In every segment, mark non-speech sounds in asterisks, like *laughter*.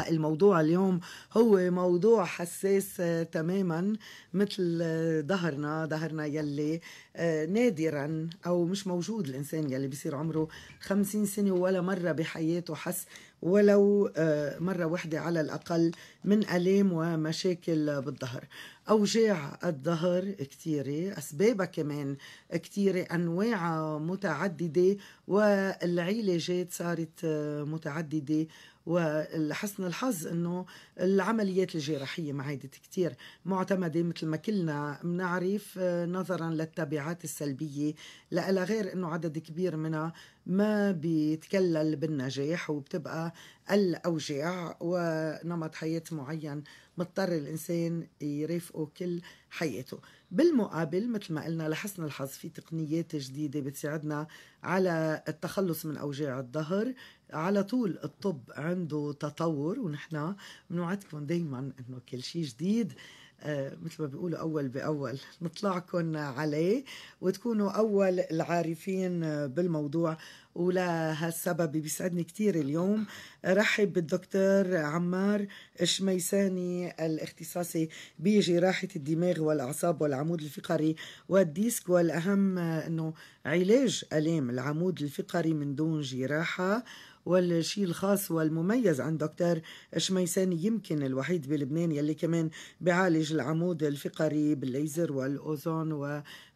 الموضوع اليوم هو موضوع حساس آه، تماما مثل آه، ظهرنا ظهرنا يلي آه، نادرا أو مش موجود الإنسان يلي بيصير عمره خمسين سنة ولا مرة بحياته حس ولو مرة واحدة على الأقل من ألام ومشاكل بالظهر أوجاع الظهر كثيره أسبابها كمان كثيره أنواع متعددة والعلاجات صارت متعددة ولحسن الحظ انه العمليات الجراحيه عادت كثير معتمده مثل ما كلنا بنعرف آه، نظرا للتبعات السلبيه لها غير انه عدد كبير منها ما بيتكلل بالنجاح وبتبقى الاوجاع ونمط حياه معين مضطر الانسان يرافقه كل حياته بالمقابل مثل ما قلنا لحسن الحظ في تقنيات جديده بتساعدنا على التخلص من اوجاع الظهر على طول الطب عنده تطور ونحن بنوعدكم دايما انه كل شيء جديد آه مثل ما بيقولوا اول باول *laughs* نطلعكم عليه وتكونوا اول العارفين بالموضوع ولهالسبب بيسعدني كثير اليوم رحب بالدكتور عمار الشميساني الاختصاصي بجراحه الدماغ والاعصاب والعمود الفقري والديسك والاهم انه علاج الام العمود الفقري من دون جراحه والشيء الخاص والمميز عن دكتور شميساني يمكن الوحيد بلبنان يلي كمان بيعالج العمود الفقري بالليزر والأوزون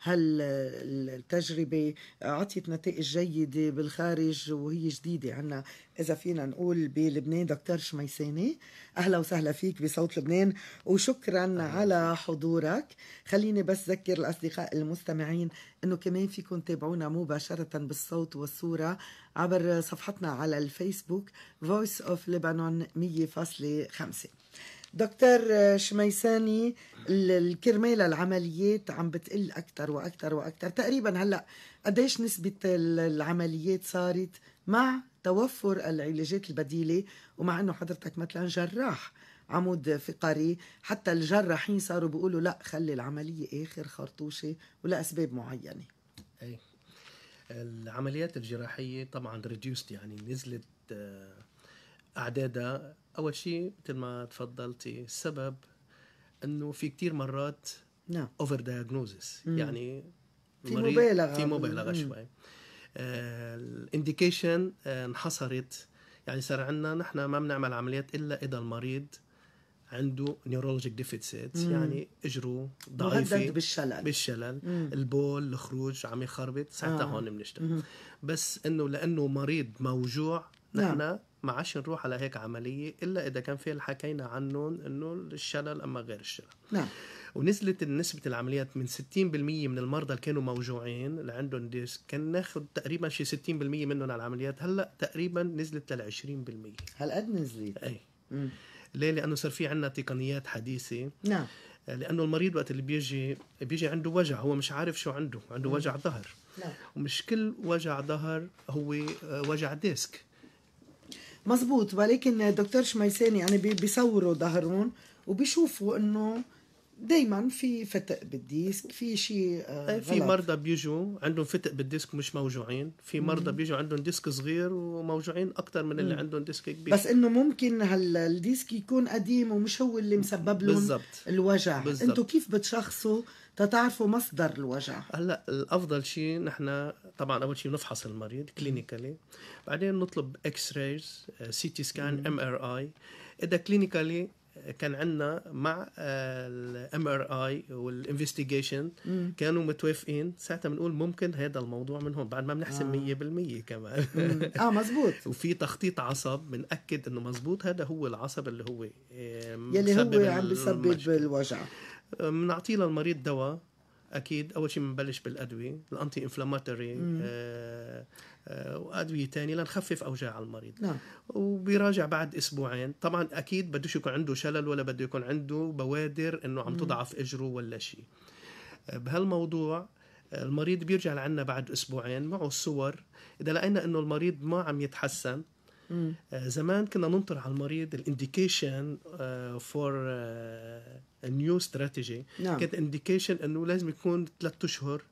وهالتجربة عطيت نتائج جيدة بالخارج وهي جديدة عنا إذا فينا نقول بلبنان دكتور شميساني أهلا وسهلا فيك بصوت لبنان وشكرا على حضورك خليني بس ذكر الأصدقاء المستمعين أنه كمان فيكم تابعونا مباشرة بالصوت والصورة عبر صفحتنا على الفيسبوك Voice of Lebanon 100.5 دكتور شميساني الكرمال العمليات عم بتقل اكثر واكثر واكثر تقريبا هلا قديش نسبه العمليات صارت مع توفر العلاجات البديله ومع انه حضرتك مثلا جراح عمود فقري حتى الجراحين صاروا بيقولوا لا خلي العمليه اخر خرطوشه ولاسباب معينه اي العمليات الجراحيه طبعا ريديوست يعني نزلت آه، اعدادها اول شيء مثل ما تفضلتي السبب انه في كتير مرات نعم اوفر دايجنوزس يعني في مبالغه في مبالغه شوي الانديكيشن آه، آه، انحصرت يعني صار عندنا نحن ما بنعمل عمليات الا اذا المريض عنده نيورولوجيك ديفيتسيت يعني اجره ضعيفه مهدد بالشلل بالشلل مم. البول الخروج عم يخربط ساعتها آه. هون بنشتغل بس انه لانه مريض موجوع نعم. نحن ما عادش نروح على هيك عمليه الا اذا كان في اللي حكينا عنهم انه الشلل اما غير الشلل نعم ونزلت نسبة العمليات من 60% من المرضى اللي كانوا موجوعين اللي عندهم ديسك كان ناخذ تقريبا شي 60% منهم على العمليات هلا تقريبا نزلت لل 20% هالقد نزلت؟ اي مم. ليه؟ لانه صار في عندنا تقنيات حديثه نعم آه، لانه المريض وقت اللي بيجي بيجي عنده وجع هو مش عارف شو عنده عنده وجع ظهر نعم. ومش كل وجع ظهر هو آه، وجع ديسك مزبوط ولكن دكتور شميساني يعني بيصوروا ظهرهم وبيشوفوا انه دائما في فتق بالديسك في شيء آه في مرضى بيجوا عندهم فتق بالديسك مش موجوعين في مرضى بيجوا عندهم ديسك صغير وموجوعين اكثر من اللي مم. عندهم ديسك كبير بس انه ممكن هلا الديسك يكون قديم ومش هو اللي مسبب لهم بالزبط. الوجع انتم كيف بتشخصوا تتعرفوا مصدر الوجع هلا الافضل شيء نحن طبعا اول شيء نفحص المريض كلينيكالي بعدين نطلب اكس رايز سي تي سكان ام ار اي اذا كلينيكالي كان عندنا مع الام ار اي والانفستيجيشن كانوا متوافقين ساعتها بنقول ممكن هذا الموضوع من هون بعد ما بنحسم آه. 100% كمان اه مزبوط *laughs* وفي تخطيط عصب بناكد انه مزبوط هذا هو العصب اللي هو آه، يلي هو عم بيسبب الوجع آه، بنعطيه للمريض دواء اكيد اول شيء بنبلش بالادويه الانتي انفلاماتوري آه آه وادويه ثانيه لنخفف اوجاع المريض نعم. وبيراجع بعد اسبوعين طبعا اكيد بدوش يكون عنده شلل ولا بده يكون عنده بوادر انه عم تضعف اجره ولا شيء بهالموضوع المريض بيرجع لعنا بعد اسبوعين معه الصور اذا لقينا انه المريض ما عم يتحسن آه، زمان كنا ننطر على المريض الانديكيشن فور نيو استراتيجي كانت انديكيشن انه لازم يكون ثلاث اشهر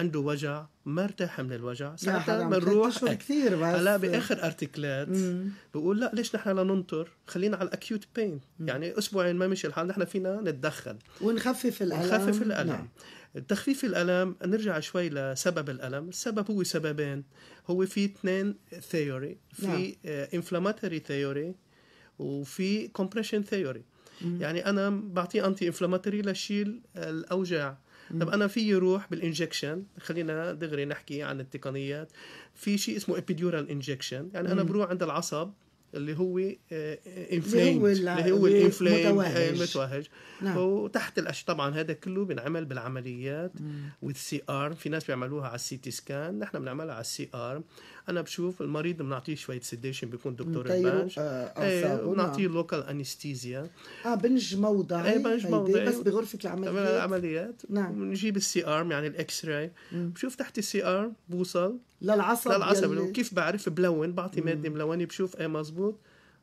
عنده وجع ما ارتاح من الوجع ساعتها بنروح كثير بس هلا باخر ارتكلات بقول لا ليش نحن لا ننطر خلينا على الاكيوت بين مم. يعني اسبوعين ما مشي الحال نحن فينا نتدخل ونخفف الالم نخفف الالم نعم. تخفيف الالم نرجع شوي لسبب الالم السبب هو سببين هو في اثنين ثيوري في نعم. انفلاماتوري آه، ثيوري وفي كومبريشن ثيوري يعني انا بعطيه انتي انفلاماتوري لشيل الاوجاع طب انا في روح بالانجكشن خلينا دغري نحكي عن التقنيات في شيء اسمه ابيديورال انجكشن يعني انا بروح عند العصب اللي هو انفليم آه، آه، اللي هو الانفليم المتوهج آه، نعم. وتحت الأش طبعا هذا كله بنعمل بالعمليات والسي ار في ناس بيعملوها على السي تي سكان نحن بنعملها على السي ار انا بشوف المريض بنعطيه شويه سيديشن بيكون دكتور الباج آه، إيه، نعم. بنعطيه لوكال انستيزيا اه بنج موضعي ايه بنج موضعي بس بغرفه العمليات العمليات نعم بنجيب السي ار يعني الاكس راي بشوف تحت السي ار بوصل للعصب للعصب يلي... كيف بعرف بلون بعطي ماده ملونه بشوف ايه مزبوط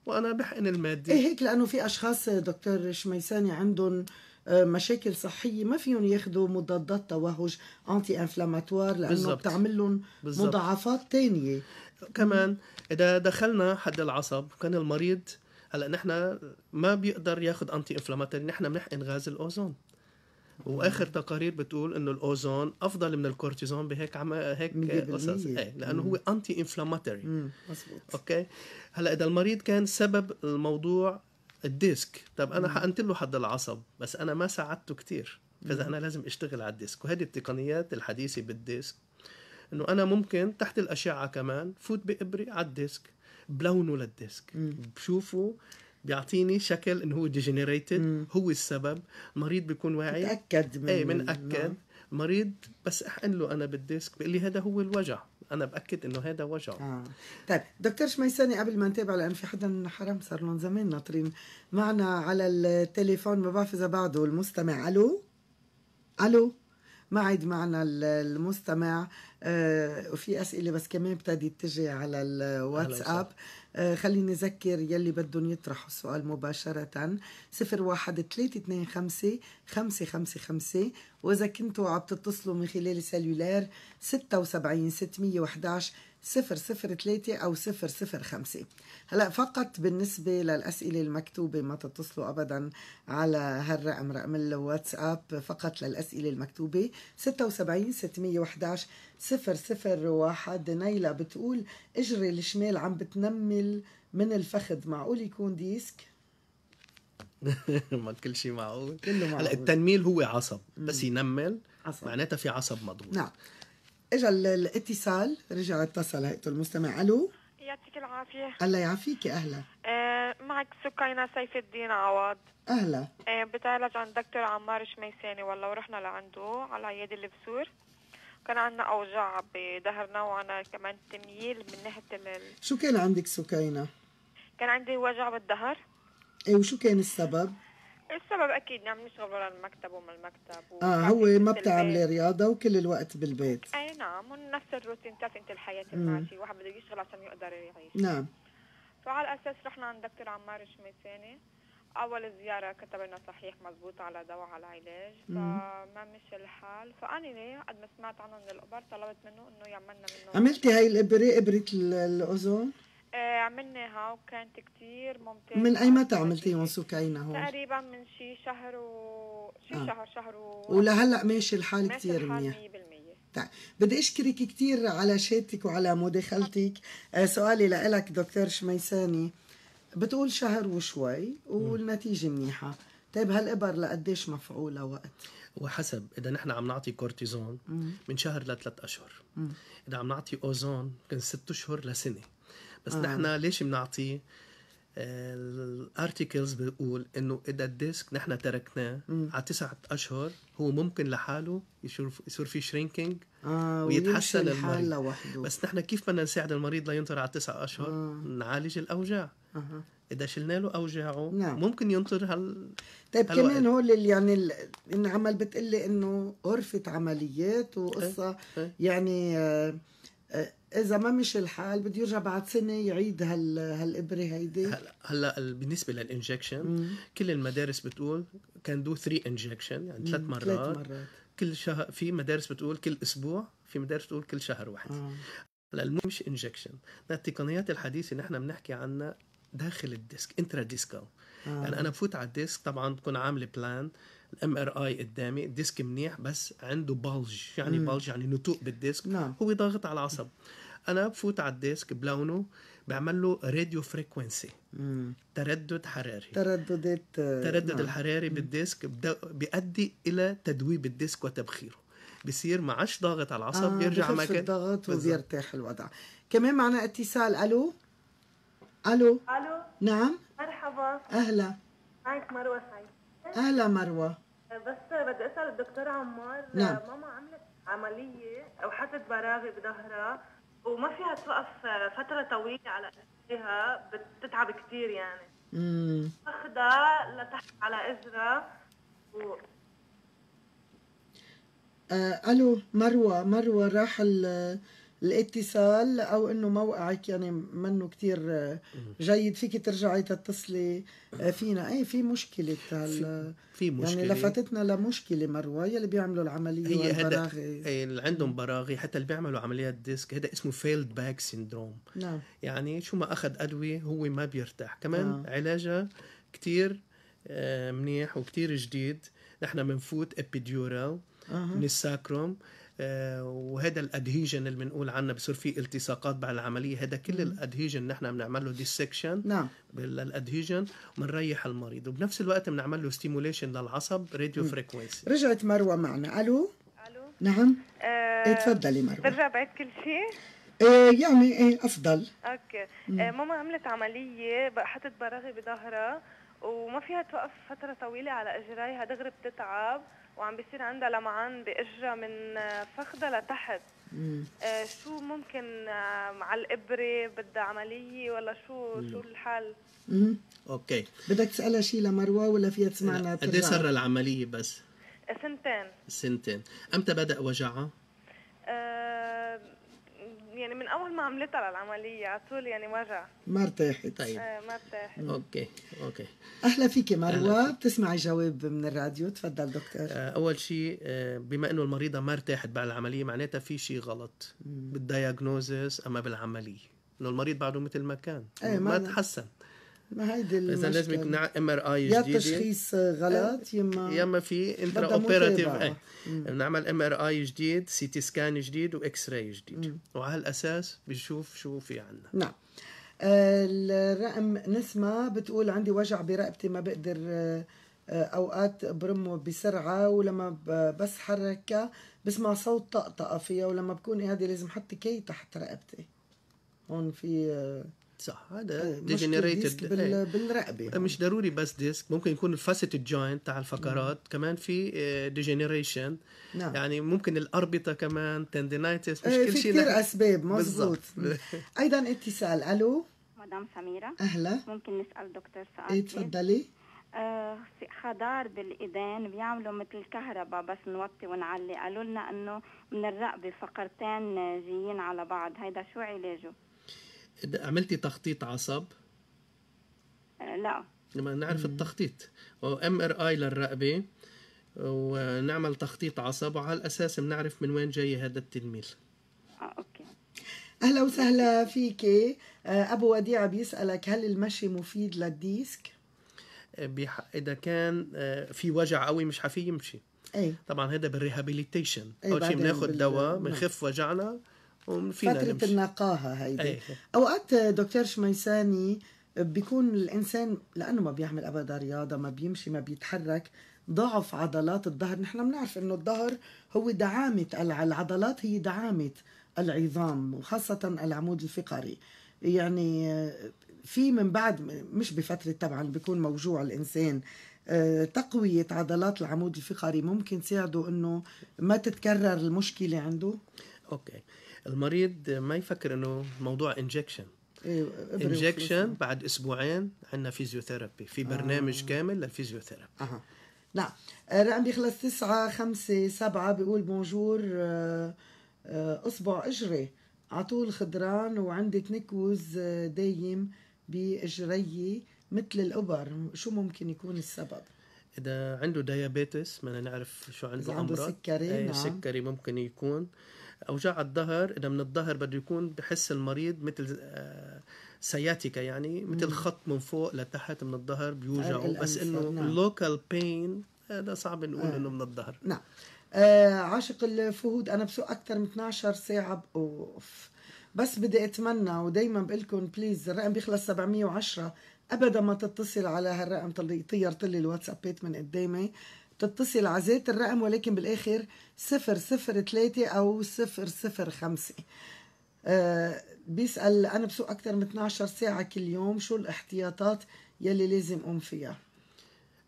وانا بحقن الماده ايه هيك لانه في اشخاص دكتور شميساني عندهم آه، مشاكل صحيه ما فيهم ياخذوا مضادات توهج انتي انفلاماتوار لانه بتعمل لهم مضاعفات ثانيه كمان اذا دخلنا حد العصب وكان المريض هلا نحن ما بيقدر ياخذ انتي انفلاماتوري نحن بنحقن غاز الاوزون واخر تقارير بتقول انه الاوزون افضل من الكورتيزون بهيك عم هيك قصص إيه، لانه مم. هو انتي انفلاماتوري اوكي هلا اذا المريض كان سبب الموضوع الديسك طب انا حقنت له حد العصب بس انا ما ساعدته كتير فاذا انا لازم اشتغل على الديسك وهذه التقنيات الحديثه بالديسك انه انا ممكن تحت الاشعه كمان فوت بابري على الديسك بلونه للديسك بشوفه بيعطيني شكل انه هو ديجنريتد هو السبب المريض بيكون واعي متاكد من ايه اكد المريض نعم. بس احقن له انا بالديسك بيقول لي هذا هو الوجع انا باكد انه هذا وجع آه. طيب دكتور شميساني قبل ما نتابع لان في حدا حرام صار لهم زمان ناطرين معنا على التليفون ما بعرف اذا بعده المستمع الو الو ما عاد معنا المستمع آه وفي اسئله بس كمان ابتدت تجي على الواتساب آه خليني اذكر يلي بدهم يطرحوا السؤال مباشره 01 325 555 واذا كنتوا عم تتصلوا من خلال سلولار 76 611 ثلاثة او 005 هلا فقط بالنسبه للاسئله المكتوبه ما تتصلوا ابدا على هالرقم رقم الواتساب فقط للاسئله المكتوبه 76 611 صفر صفر واحد نيلة بتقول اجري الشمال عم بتنمل من الفخذ معقول يكون ديسك *laughs* ما كل شيء معقول كله معقول هلا التنميل هو عصب بس ينمل عصب معناتها في عصب مضغوط نعم اجى الاتصال رجع اتصل هيئته المستمع الو يعطيك العافيه الله يعافيك اهلا آه معك سكينه سيف الدين عوض اهلا آه بتعالج عند دكتور عمار شميساني والله ورحنا لعنده على عياده البسور كان عندنا اوجاع بظهرنا وعنا كمان تمييل من ناحيه ال... شو كان عندك سكينه؟ كان عندي وجع بالظهر ايه وشو كان السبب؟ السبب اكيد نعم نشتغل ورا المكتب وما المكتب اه هو ما بتعملي رياضه وكل الوقت بالبيت اي نعم ونفس الروتين بتعرفي انت الحياه الماشي الواحد بده يشتغل عشان يقدر يعيش نعم فعلى اساس رحنا عند دكتور عمار شميتاني اول زياره كتب لنا صحيح مزبوط على دواء على علاج فما مشي الحال فانا ليه قد ما سمعت عنه من الابر طلبت منه انه يعملنا منه عملتي هاي الابره ابره الاذن؟ آه عملناها وكانت كتير ممتازة من اي متى عملتيهم يونسو هون؟ تقريبا من شي شهر و شي آه. شهر شهر و ولهلا ماشي الحال ماشي منيح 100% طيب بدي اشكرك كثير على شهادتك وعلى مداخلتك آه، سؤالي لك دكتور شميساني بتقول شهر وشوي والنتيجه منيحه طيب هالابر لقديش مفعوله وقت؟ وحسب اذا نحن عم نعطي كورتيزون من شهر لثلاث اشهر اذا عم نعطي اوزون من ست اشهر لسنه بس آه. نحن ليش بنعطيه؟ آه، الارتكلز بيقول انه اذا الديسك نحن تركناه على تسعة اشهر هو ممكن لحاله يصير يصير في شرينكينج آه ويتحسن المريض بس نحن كيف بدنا نساعد المريض لينطر على تسعة اشهر؟ آه. نعالج الاوجاع أه. اذا شلنا له اوجاعه نعم. ممكن ينطر هال طيب هالوقت. كمان هو اللي يعني ال... انعمل بتقلي انه غرفه عمليات وقصه إيه، إيه. يعني، أه. أه. يعني اذا ما مشي الحال بده يرجع بعد سنه يعيد هال هالابره هيدي هلا هلا بالنسبه للانجكشن كل المدارس بتقول كان دو 3 انجكشن يعني ثلاث مرات ثلاث مرات كل شهر في مدارس بتقول كل اسبوع في مدارس بتقول كل شهر واحد آه. هلا آه. المهم مش انجكشن التقنيات الحديثه نحن بنحكي عنها داخل الديسك انترا ديسكال آه. يعني انا بفوت على الديسك طبعا بكون عامل بلان الام ار اي قدامي الديسك منيح بس عنده بلج يعني مم. بلج يعني نتوء بالديسك نعم. هو ضاغط على العصب انا بفوت على الديسك بلونه بعمل له راديو فريكونسي تردد حراري ترددات تردد نعم. الحراري مم. بالديسك بيؤدي الى تدويب الديسك وتبخيره بصير ما عادش ضاغط على العصب آه بيرجع مكان الضغط وبيرتاح الوضع كمان معنا اتصال الو الو الو نعم مرحبا اهلا معك مروه سعيد اهلا مروه بس بدي اسال الدكتور عمار نعم. ماما عملت عمليه او حطت براغي بظهرها وما فيها توقف فتره طويله على اجرها بتتعب كثير يعني امم اخذها لتحت على اجرها و... آه الو مروه مروه راح ال الاتصال او انه موقعك يعني منه كتير آه، جيد فيك ترجعي تتصلي آه، فينا اي في مشكله هلا في يعني مشكله يعني لفتتنا لمشكله مروه يلي بيعملوا العمليه هي هي اللي عندهم براغي حتى اللي بيعملوا عمليات ديسك هذا اسمه فيلد باك سيندروم نعم يعني شو ما اخذ ادويه هو ما بيرتاح كمان نعم. علاجها كتير آه، منيح وكتير جديد نحن بنفوت ابيديورال من الساكروم وهذا الادهيجن اللي بنقول عنه بصير في التصاقات بعد العمليه هذا كل الادهيجن نحن بنعمل له ديسكشن نعم بالادهيجن بنريح المريض وبنفس الوقت بنعمل له ستيموليشن للعصب راديو فريكونسي رجعت مروه معنا الو الو نعم أه إيه، تفضلي مروه برجع بعيد كل شيء ايه يعني ايه افضل اوكي آه، ماما عملت عمليه حطت براغي بظهرها وما فيها توقف فتره طويله على اجريها دغري بتتعب وعم بيصير عندها لمعان بإجرة من آه، فخذها لتحت آه شو ممكن آه مع الابره بدها عمليه ولا شو مم. شو الحل؟ اوكي بدك تسالها شيء لمروه ولا فيها تسمعنا قد ايه صار العمليه بس؟ سنتين سنتين امتى بدا وجعها؟ آه يعني من اول ما عملتها للعمليه على طول يعني وجع ما ارتاحت طيب ايه ما طيب. ارتاحت اوكي اوكي اهلا فيك مروه بتسمعي جواب من الراديو تفضل دكتور آه، اول شيء آه، بما انه المريضه ما ارتاحت بعد العمليه معناتها في شيء غلط بالدياغنوزس اما بالعمليه انه المريض بعده مثل ما كان إيه، ما تحسن ما هيدي اذا لازم يكون ام ار اي جديده يا تشخيص غلط إيه، يما اما في انترا اوبيراتيف إيه. بنعمل ام ار اي جديد سي تي سكان جديد واكس راي جديد وعلى هالاساس بنشوف شو في عندنا نعم آه، الرقم نسمة بتقول عندي وجع برقبتي ما بقدر آه، آه، اوقات برمه بسرعه ولما بس حركها بسمع صوت طقطقه فيها ولما بكون قاعده لازم احط كي تحت رقبتي هون في صح هذا طيب، ديجنريتد إيه. بالرقبه آه، مش يعني. ضروري بس ديسك ممكن يكون الفاسيت جوينت تاع الفقرات مم. كمان في ديجنريشن آه، نعم. يعني ممكن الاربطه كمان تندينايتس مش إيه، كل شيء في كثير اسباب مزبوط *laughs* ايضا اتصال الو مدام سميره اهلا ممكن نسال دكتور سؤال ايه تفضلي آه خضار بالايدين بيعملوا مثل الكهرباء بس نوطي ونعلي قالوا لنا انه من الرقبه فقرتين جايين على بعض هيدا شو علاجه عملتي تخطيط عصب؟ لا لما نعرف التخطيط ام ار اي للرقبه ونعمل تخطيط عصب وعلى الاساس بنعرف من وين جاي هذا التلميذ اه اوكي اهلا وسهلا فيكي آه، ابو وديع بيسالك هل المشي مفيد للديسك؟ آه، اذا كان آه، في وجع قوي مش حفي يمشي أي. طبعا هذا بالريهابيليتيشن اول شيء بناخذ دواء نعم. بنخف وجعنا فترة نمشي. النقاهة هيدي أيه. أوقات دكتور شميساني بيكون الإنسان لأنه ما بيعمل أبدا رياضة ما بيمشي ما بيتحرك ضعف عضلات الظهر نحن بنعرف انه الظهر هو دعامة العضلات هي دعامة العظام وخاصة العمود الفقري يعني في من بعد مش بفترة طبعا بيكون موجوع الإنسان تقوية عضلات العمود الفقري ممكن تساعده انه ما تتكرر المشكلة عنده اوكي المريض ما يفكر انه موضوع انجكشن انجكشن إيه، بعد اسبوعين عندنا فيزيوثيرابي في برنامج آه. كامل للفيزيوثيرابي نعم. أه. نعم الرقم بيخلص تسعة خمسة سبعة بيقول آه، آه، بونجور اصبع اجري على طول خضران وعندي تنكوز آه، دايم باجري مثل الابر شو ممكن يكون السبب؟ اذا عنده ديابيتس بدنا نعرف شو عنده عنده امراض عنده سكري إيه، نعم. سكري ممكن يكون اوجاع الظهر اذا من الظهر بده يكون بحس المريض مثل آه، سياتيكا يعني مثل خط من فوق لتحت من الظهر بيوجعه بس انه لوكال نعم. بين هذا صعب نقول آه. انه من الظهر نعم آه، عاشق الفهود انا بسوق اكثر من 12 ساعه بقوف بس بدي اتمنى ودائما بقول لكم بليز الرقم بيخلص 710 ابدا ما تتصل على هالرقم طيرت لي الواتسابات من قدامي تتصل على ذات الرقم ولكن بالآخر 003 أو 005 أه بيسأل أنا بسوق أكثر من 12 ساعة كل يوم شو الاحتياطات يلي لازم أقوم فيها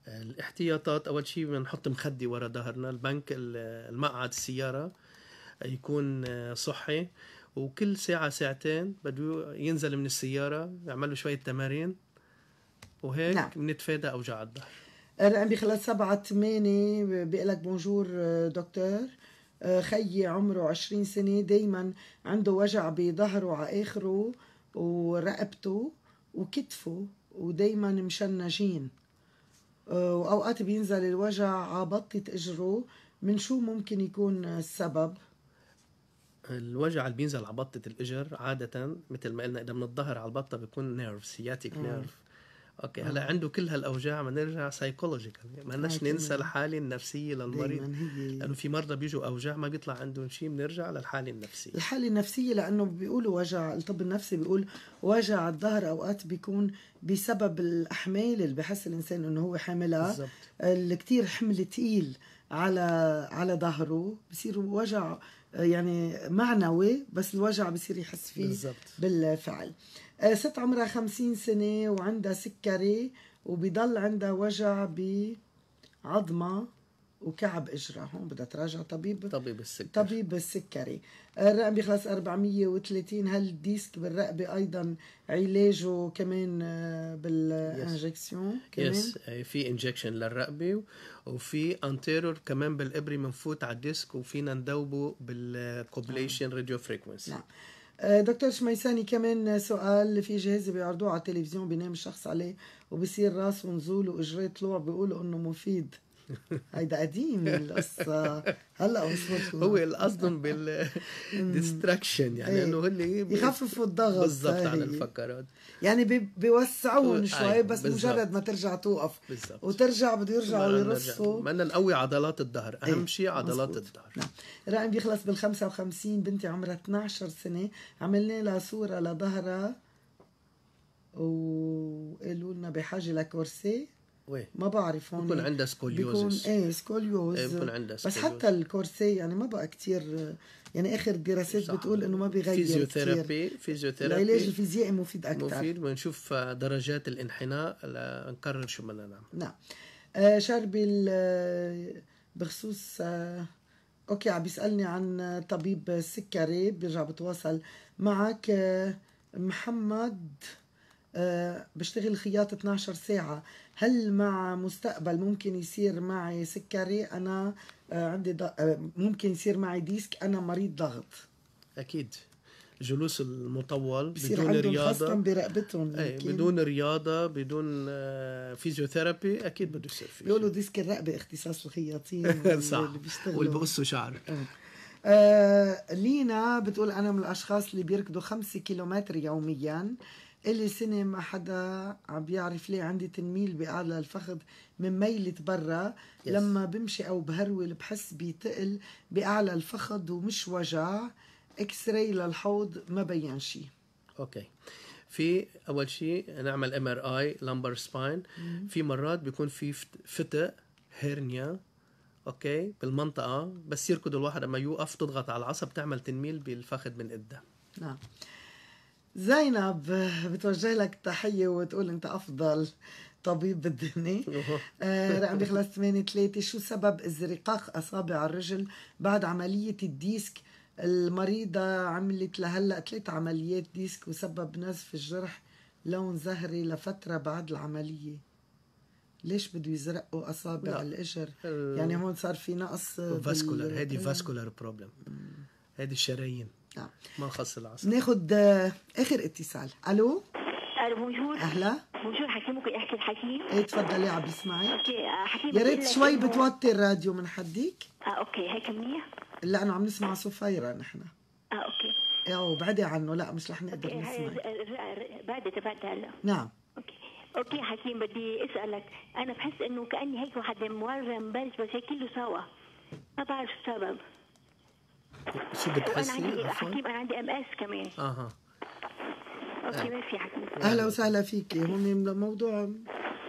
الاحتياطات أول شيء بنحط مخدة ورا ظهرنا البنك المقعد السيارة يكون آه، صحي وكل ساعة ساعتين بده ينزل من السيارة يعمل له شوية تمارين وهيك نعم. بنتفادى أوجاع الظهر رقم بخلال سبعة ثمانية لك بونجور آه، دكتور آه، خيي عمره عشرين سنة دايما عنده وجع بظهره على آخره ورقبته وكتفه ودايما مشنجين آه، وأوقات بينزل الوجع على بطة إجره من شو ممكن يكون السبب؟ الوجع اللي بينزل على بطة الإجر عادة مثل ما قلنا إذا من الظهر على البطة بيكون نيرف سياتيك نيرف اوكي نعم. هلا عنده كل هالاوجاع ما نرجع سايكولوجيكال ما بدناش ننسى نعم. الحاله النفسيه للمريض لانه يعني في مرضى بيجوا اوجاع ما بيطلع عندهم شيء بنرجع للحاله النفسيه الحاله النفسيه لانه بيقولوا وجع الطب النفسي بيقول وجع الظهر اوقات بيكون بسبب الاحمال اللي بحس الانسان انه هو حاملها اللي كثير حمل ثقيل على على ظهره بصير وجع يعني معنوي بس الوجع بصير يحس فيه بالزبط. بالفعل آه، ست عمرها خمسين سنة وعندها سكري وبيضل عندها وجع بعظمة وكعب اجرها هون بدها تراجع طبيب طبيب السكري طبيب السكري آه، الرقم بيخلص 430 هل ديسك بالرقبه ايضا علاجه كمان آه، بالانجكسيون كمان يس في انجكشن للرقبه وفي انتيرور كمان بالابره منفوت على الديسك وفينا ندوبه بالكوبليشن راديو فريكونسي نعم دكتور شميساني كمان سؤال في جهاز بيعرضوه على التلفزيون بينام الشخص عليه وبصير راس ونزول واجريه طلوع بيقولوا انه مفيد *laughs* هيدا قديم القصة هلا وصلت هو قصدهم بالديستراكشن *laughs* يعني إيه. انه هن يخففوا الضغط بالضبط على إيه. الفقرات يعني بيوسعون شوي أيوة، بس مجرد ما ترجع توقف وترجع بده يرجعوا يرصوا بدنا نقوي عضلات الظهر إيه. اهم شيء عضلات الظهر نعم. رقم بيخلص بال 55 بنتي عمرها 12 سنة عملنا لها صورة لظهرها وقالوا لنا بحاجة لكورسيه ما بعرف هون بكون عندها سكوليوزس بكون ايه سكوليوز ايه بكون عندها سكوليوز بس حتى الكورسي يعني ما بقى كتير يعني اخر الدراسات بتقول انه ما بيغير فيزيوثيرابي فيزيوثيرابي العلاج الفيزيائي مفيد اكثر مفيد ونشوف آه، درجات الانحناء نقرر شو بدنا نعمل نعم آه، شربي آه، بخصوص اوكي عم بيسالني عن طبيب سكري بيرجع بتواصل معك محمد آه، بشتغل خياط 12 ساعة هل مع مستقبل ممكن يصير معي سكري أنا آه، عندي آه، ممكن يصير معي ديسك أنا مريض ضغط أكيد الجلوس المطول بدون رياضة برقبتهم إيه، بدون رياضة بدون فيزيوثيرابي أكيد بده يصير فيه بيقولوا ديسك الرقبة اختصاص الخياطين *laughs* صح اللي واللي بقصوا شعر آه لينا بتقول أنا من الأشخاص اللي بيركضوا خمسة كيلومتر يوميا إلي سنة ما حدا عم بيعرف ليه عندي تنميل بأعلى الفخذ من ميلة برا yes. لما بمشي أو بهرول بحس بتقل بأعلى الفخذ ومش وجع اكس راي للحوض ما بين شيء اوكي في اول شيء نعمل ام ار اي لامبر سباين في مرات بيكون في فتق هيرنيا اوكي بالمنطقه بس يركض الواحد لما يوقف تضغط على العصب تعمل تنميل بالفخذ من قدام نعم زينب بتوجه لك تحية وتقول أنت أفضل طبيب بالدنيا آه، رقم بيخلص 8 3 شو سبب ازرقاق أصابع الرجل بعد عملية الديسك المريضة عملت لهلا ثلاث عمليات ديسك وسبب نزف الجرح لون زهري لفترة بعد العملية ليش بده يزرقوا أصابع لا. الإجر يعني هون صار في نقص فاسكولار هيدي فاسكولار إيه. بروبلم هيدي الشرايين نعم ما خص العصر ناخد آه، اخر اتصال الو الو بونجور اهلا بونجور حكيم ممكن احكي الحكيم ايه تفضلي عم بسمعي اوكي آه، حكيم يا ريت شوي بتوطي الراديو من حدك اه اوكي هيك منيح لا انا عم نسمع صفيره نحن اه اوكي إيه، او بعدي عنه لا مش رح نقدر نسمع بعدي تبعتي هلا نعم اوكي اوكي حكيم بدي اسالك انا بحس انه كاني هيك واحد مورم بلش بس هيك كله سوا ما بعرف السبب شو بتحسي؟ انا عندي حكيم انا عندي ام اس كمان اها اوكي آه. ماشي حكيم اهلا وسهلا فيكي هون موضوع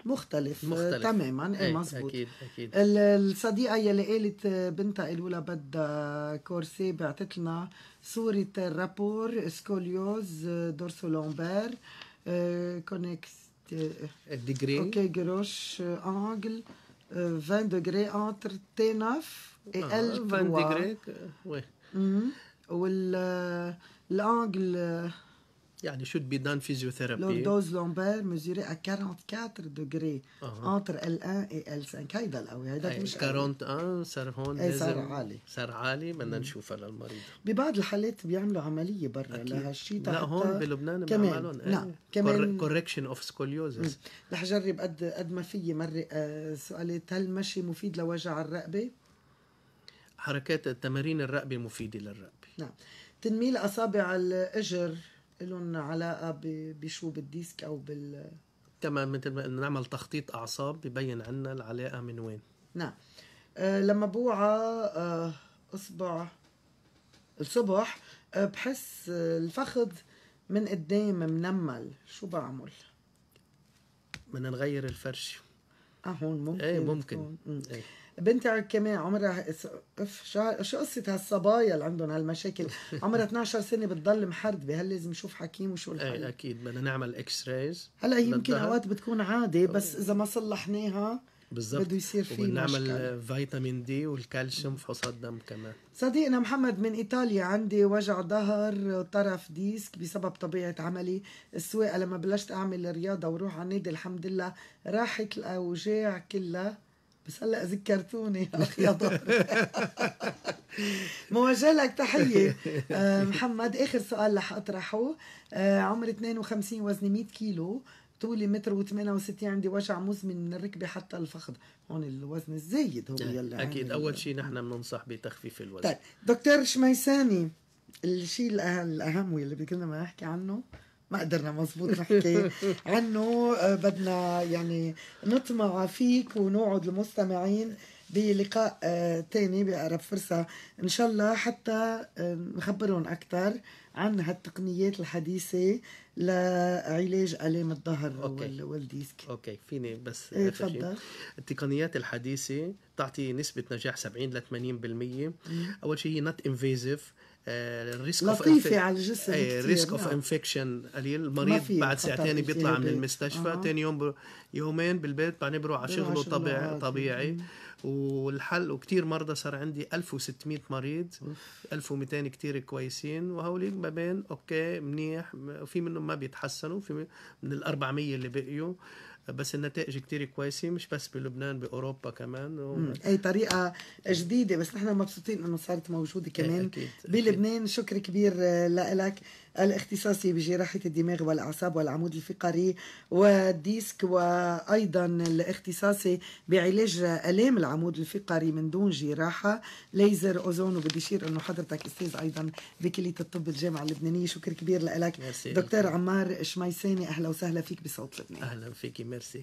مختلف, آه، مختلف. تماما ايه, إيه، مزبوط اكيد اكيد الصديقه يلي قالت آه، بنتها قالوا لها بدها كورسي بعثت لنا صوره الرابور سكوليوز دورسو لومبير كونكس ديجري اوكي جروش انجل 20 ديجري انتر تي 9 و 20 degrés, وي وال الانجل يعني بي دان فيزيوثيرابي لو دوز لومبير مزيري ا 44 دوغري انتر ال 1 et ال 5 هيدا القوي هيدا مش 41 صار هون صار إيه، عالي صار عالي بدنا نشوفها للمريض ببعض الحالات بيعملوا عملية برا لهالشيء لا هون بلبنان ما إيه. نعم كمان كوركشن اوف سكوليوزس رح جرب قد قد ما فيي مرق آه، سؤالات هل المشي مفيد لوجع الرقبة؟ حركات تمارين الرقبة مفيدة للرقبة نعم تنميل أصابع الإجر لهم علاقة بشو بالديسك أو بال تمام مثل ما نعمل تخطيط أعصاب ببين عنا العلاقة من وين نعم أه لما بوعى آه، أصبع الصبح أه بحس آه، الفخذ من قدام منمل شو بعمل؟ بدنا نغير الفرشه هون ممكن ايه ممكن إيه. بنتي كمان عمرها اف شو شو قصه هالصبايا اللي عندهم هالمشاكل عمرها 12 سنه بتضل محرد هل لازم نشوف حكيم وشو الحل ايه اكيد بدنا نعمل اكس رايز هلا يمكن اوقات بتكون عادي بس إيه. اذا ما صلحناها بالظبط بده يصير في وبنعمل فيتامين دي والكالسيوم في حصاد دم كمان صديقنا محمد من ايطاليا عندي وجع ظهر طرف ديسك بسبب طبيعه عملي السواقه لما بلشت اعمل رياضه وروح على النادي الحمد لله راحت الاوجاع كلها بس هلا ذكرتوني *laughs* يا ضهر *laughs* موجه لك تحيه آه، محمد اخر سؤال رح اطرحه آه، عمري 52 وزني 100 كيلو طولي متر و68 عندي وجع مزمن من الركبه حتى الفخذ هون الوزن الزايد هو إيه، يلي اكيد اول شيء نحن بننصح بتخفيف الوزن طيب دكتور شميساني الشيء الاهم واللي كنا ما نحكي عنه ما قدرنا مزبوط نحكي *laughs* عنه آه، بدنا يعني نطمع فيك ونوعد المستمعين بلقاء آه، تاني بأقرب فرصة إن شاء الله حتى آه، نخبرهم أكثر عن هالتقنيات الحديثة لعلاج آلام الظهر والديسك أوكي فيني بس إيه، تفضل التقنيات الحديثة تعطي نسبة نجاح 70 ل 80% أول شيء هي نوت انفيزيف آه، الريسك لطيفه على الجسم اي الريسك اوف انفكشن قليل المريض بعد ساعتين بيطلع من المستشفى آه. تاني يوم يومين بالبيت بعدين بيروح على شغله طبيعي طبيعي والحل وكثير مرضى صار عندي 1600 مريض 1200 كثير كويسين وهوليك ما بين اوكي منيح في منهم ما بيتحسنوا في من ال 400 اللي بقيوا بس النتائج كتير كويسة مش بس بلبنان بأوروبا كمان و... أي طريقة جديدة بس نحن مبسوطين أنه صارت موجودة إيه، كمان أكيد. بلبنان شكر كبير آه، لك الاختصاصي بجراحة الدماغ والأعصاب والعمود الفقري والديسك وأيضا الاختصاصي بعلاج ألام العمود الفقري من دون جراحة ليزر أوزون وبدي شير أنه حضرتك أستاذ أيضا بكلية الطب الجامعة اللبنانية شكر كبير لك دكتور عمار شميساني أهلا وسهلا فيك بصوت لبنان أهلا فيكي ميرسي